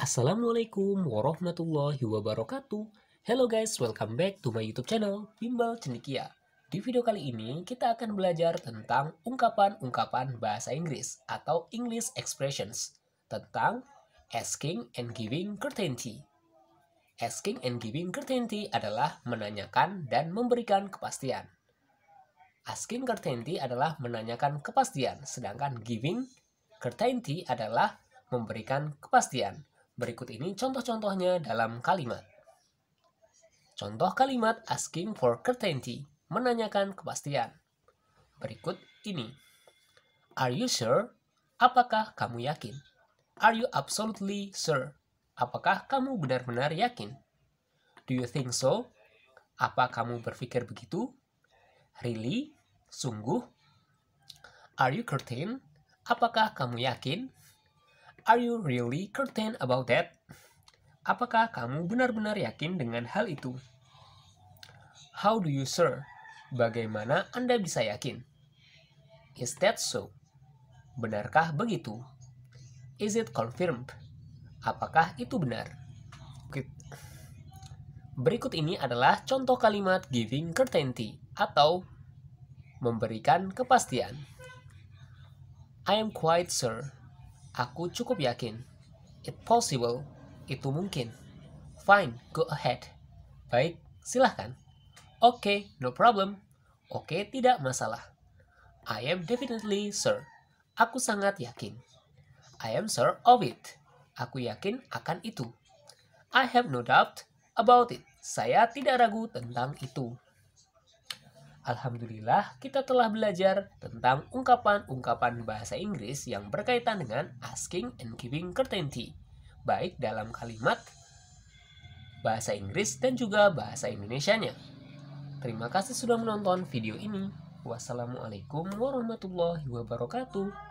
Assalamualaikum warahmatullahi wabarakatuh Hello guys, welcome back to my youtube channel Bimbel Cendikia Di video kali ini kita akan belajar tentang ungkapan-ungkapan bahasa Inggris atau English expressions Tentang asking and giving certainty Asking and giving certainty adalah menanyakan dan memberikan kepastian Asking certainty adalah menanyakan kepastian, sedangkan giving certainty adalah memberikan kepastian. Berikut ini contoh-contohnya dalam kalimat. Contoh kalimat asking for certainty, menanyakan kepastian. Berikut ini. Are you sure? Apakah kamu yakin? Are you absolutely sure? Apakah kamu benar-benar yakin? Do you think so? Apa kamu berpikir begitu? Really? Sungguh? Are you certain? Apakah kamu yakin? Are you really certain about that? Apakah kamu benar-benar yakin dengan hal itu? How do you sure? Bagaimana Anda bisa yakin? Is that so? Benarkah begitu? Is it confirmed? Apakah itu benar? Berikut ini adalah contoh kalimat giving certainty atau memberikan kepastian. I am quite sure Aku cukup yakin. It possible. Itu mungkin. Fine, go ahead. Baik, silahkan. Oke, okay, no problem. Oke, okay, tidak masalah. I am definitely sure. Aku sangat yakin. I am sure of it. Aku yakin akan itu. I have no doubt about it. Saya tidak ragu tentang itu. Alhamdulillah, kita telah belajar tentang ungkapan-ungkapan bahasa Inggris yang berkaitan dengan asking and giving certainty, baik dalam kalimat bahasa Inggris dan juga bahasa Indonesianya. Terima kasih sudah menonton video ini. Wassalamualaikum warahmatullahi wabarakatuh.